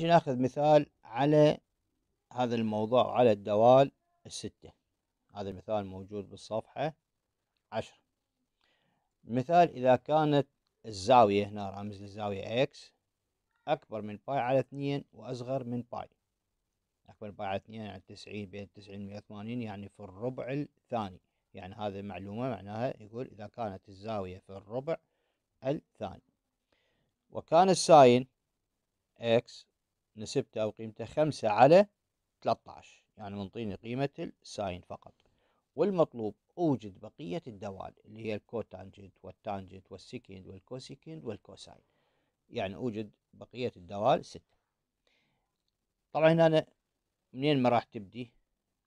نجي ناخذ مثال على هذا الموضوع على الدوال الستة هذا المثال موجود بالصفحة عشرة مثال إذا كانت الزاوية هنا رمز للزاوية X أكبر من باي على اثنين وأصغر من باي أكبر من باي على اثنين يعني تسعين بين تسعين ومية وثمانين يعني في الربع الثاني يعني هذه المعلومة معناها يقول إذا كانت الزاوية في الربع الثاني وكان الساين X نسبته أو قيمته خمسة على 13 يعني منطيني قيمة الساين فقط والمطلوب أوجد بقية الدوال اللي هي الكوتانجنت والتانجنت والسكند والكوسيكند والكوساين يعني أوجد بقية الدوال ستة طبعا هنا أنا منين ما راح تبدي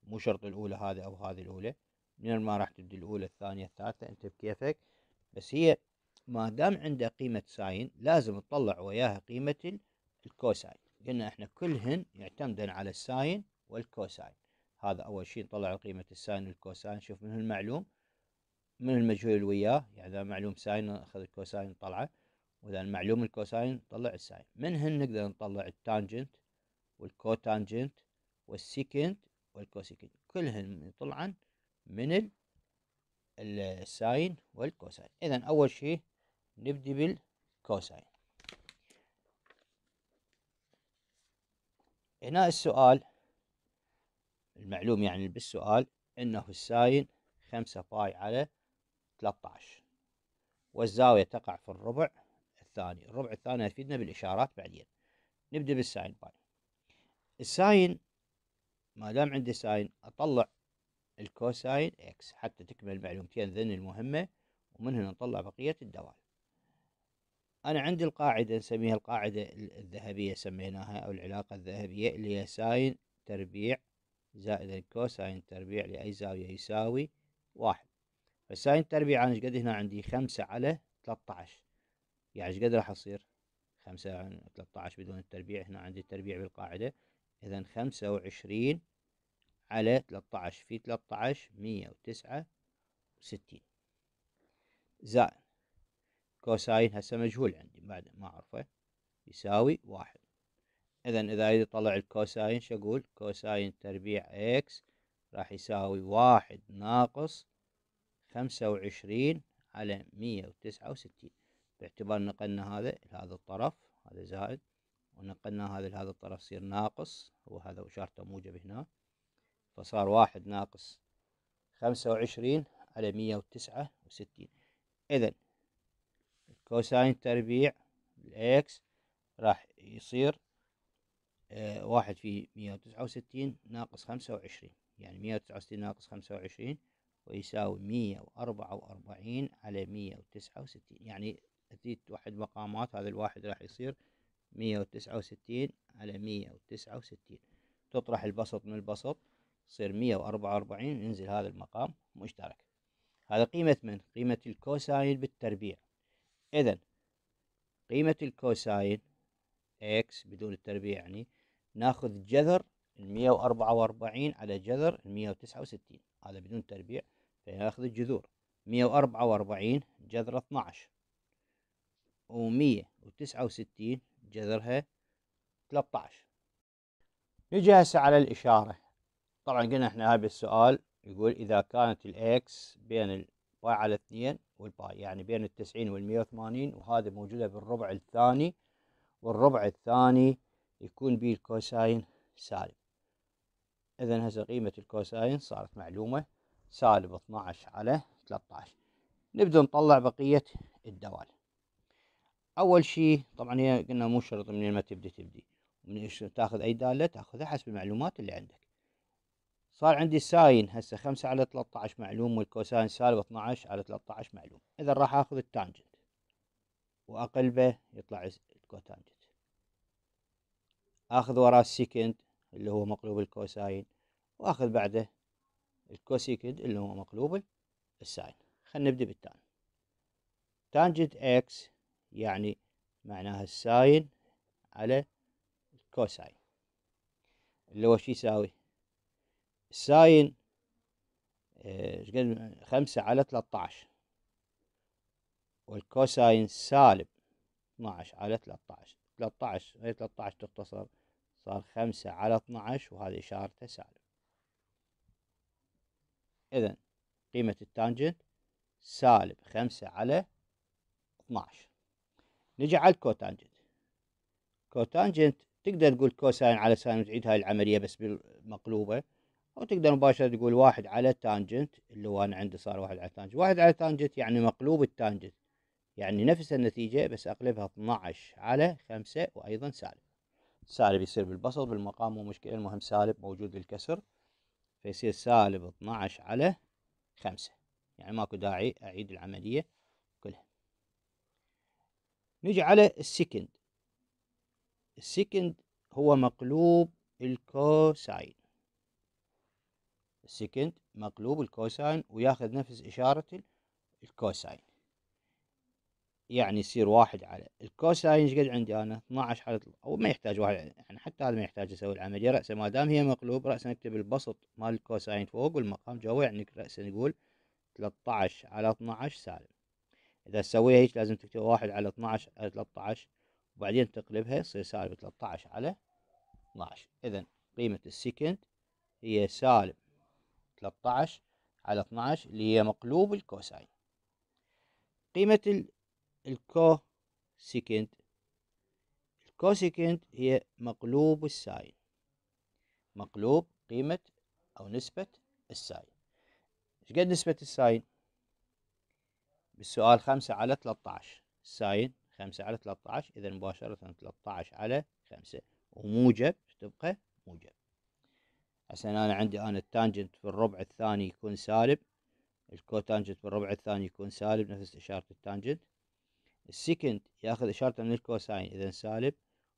مو شرط الأولى هذا أو هذه الأولى منين ما راح تبدي الأولى الثانية الثالثة أنت بكيفك بس هي ما دام عندها قيمة ساين لازم تطلع وياها قيمة الكوساين قلنا احنا كلهن يعتمدن على الساين والكوساين هذا اول شيء طلعوا قيمه الساين والكوساين شوف من المعلوم من المجهول وياه يعني اذا معلوم ساين اخذ الكوساين طلعه واذا المعلوم الكوساين طلع الساين منهن نقدر نطلع التانجنت والكوتانجنت والسيكنت والكوسيكنت كلهن يطلعن من الساين والكوساين اذا اول شيء نبدي بالكوساين هنا السؤال المعلوم يعني بالسؤال انه الساين خمسة باي على 13 والزاوية تقع في الربع الثاني الربع الثاني يفيدنا بالإشارات بعدين نبدأ بالساين باي الساين ما دام عندي ساين أطلع الكوساين إكس حتى تكمل معلومتين ذن المهمة ومن هنا نطلع بقية الدوال أنا عندي القاعدة نسميها القاعدة الذهبية سميناها أو العلاقة الذهبية اللي هي ساين تربيع زائد الكوساين تربيع لأي زاوية يساوي واحد فساين تربيع أنا قد هنا عندي خمسة على ثلاثة عشر يعني قد راح أصير خمسة على ثلاثة عشر بدون التربيع هنا عندي التربيع بالقاعدة إذا خمسة وعشرين على ثلاثة عشر في ثلاثة عشر مية وتسعة وستين زائد كوساين هسه مجهول عندي بعد ما أعرفه يساوي واحد إذا إذا أريد أطلع الكوساين شو أقول كوساين تربيع إكس راح يساوي واحد ناقص خمسة وعشرين على مية وتسعة وستين باعتبار نقلنا هذا لهذا الطرف هذا زائد ونقلنا هذا لهذا الطرف يصير ناقص وهذا إشارته موجب هنا فصار واحد ناقص خمسة وعشرين على مية وتسعة وستين إذا كوساين تربيع الاكس راح يصير آه، واحد في مية وتسعة وستين ناقص خمسة وعشرين يعني مية وتسعة وستين ناقص خمسة وعشرين ويساوي مية وأربعة وأربعين على مية وتسعة وستين يعني أديت واحد مقامات هذا الواحد راح يصير مية وتسعة وستين على مية وتسعة وستين تطرح البسط من البسط يصير مية وأربعة وأربعين ننزل هذا المقام مشترك هذا قيمة من؟ قيمة الكوساين بالتربيع إذا قيمة الكوساين إكس بدون التربيع يعني ناخذ جذر المية وأربعة وأربعين على جذر المية وتسعة وستين هذا بدون تربيع فياخذ الجذور مية وأربعة وأربعين جذر اثنا ومية وتسعة وستين جذرها ثلاثة عشر نجي هسه على الإشارة طبعا قلنا احنا هاي بالسؤال يقول إذا كانت الإكس بين الواي على اثنين والباي يعني بين التسعين والمية وثمانين وهذه موجودة بالربع الثاني والربع الثاني يكون به الكوساين سالب إذا هسه قيمة الكوساين صارت معلومة سالب 12 على 13 نبدأ نطلع بقية الدوال أول شيء طبعا هي قلنا مو شرط من ما تبدي تبدي من تاخذ أي دالة تاخذها حسب المعلومات اللي عندك صار عندي الساين هسه 5 على 13 معلوم والكوساين سالب 12 على 13 معلوم اذا راح اخذ التانجنت واقلبه يطلع الكوتانجنت اخذ وراه السيكند اللي هو مقلوب الكوساين واخذ بعده الكوسيكند اللي هو مقلوب الساين خلينا نبدا بالتان تانجنت اكس يعني معناها الساين على الكوساين اللي هو شو يساوي ساين آه، خمسة على ثلاثة عشر والكوساين سالب عشر على ثلاثة عشر تلتاش تلتاش ثلاثة عشر تختصر صار خمسة على عشر وهذه اشارته سالب اذا قيمة التانجنت سالب خمسة على عشر نجي على الكوتانجنت كوتانجنت تقدر تقول كوساين على ساين وتعيد هاي العملية بس بالمقلوبة او تقدر مباشره تقول واحد على التانجنت اللي هو انا عندي صار واحد على التانجنت واحد على التانجنت يعني مقلوب التانجنت يعني نفس النتيجه بس اقلبها 12 على 5 وايضا سالب سالب يصير بالبسط بالمقام مو مشكله المهم سالب موجود بالكسر فيصير سالب 12 على 5 يعني ماكو داعي اعيد العمليه كلها نجي على السكند السكند هو مقلوب الكوساين السكند مقلوب الكوساين وياخذ نفس إشارة الكوساين يعني يصير واحد على الكوساين ايش قد عندي انا 12 على او ما يحتاج واحد يعني حتى هذا ما يحتاج اسوي العمليه راسا ما دام هي مقلوب راسا نكتب البسط مال الكوساين فوق والمقام جوا يعني راسا نقول 13 على 12 سالب اذا تسويها هيك لازم تكتب واحد على 12 على 13 وبعدين تقلبها يصير سالب 13 على 12 اذا قيمه السكند هي سالب 13 على 12 اللي هي مقلوب الكوساين قيمة الكو سيكنت الكوسيكنت هي مقلوب الساين مقلوب قيمة أو نسبة الساين إيش قد نسبة الساين؟ بالسؤال خمسة على 13 الساين خمسة على 13 إذا مباشرة 13 على خمسة وموجب تبقى موجب عشان انا عندي انا التانجنت في الربع الثاني يكون سالب الكوتانجنت في الربع الثاني يكون سالب نفس اشارة التانجنت السكند ياخذ اشارته من الكوساين اذا سالب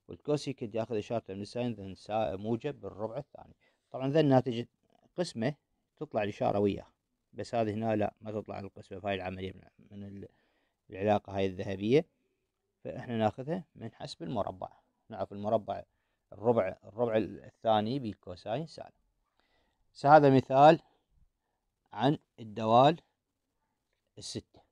والكوسيكند ياخذ اشارته من الساين اذا موجب بالربع الثاني طبعا ذا الناتج قسمه تطلع الاشاره وياه بس هذه هنا لا ما تطلع القسمه فهاي العمليه من العلاقه هاي الذهبيه فاحنا ناخذها من حسب المربع نعرف المربع الربع الربع الثاني بكوساين سالب هذا مثال عن الدوال الستة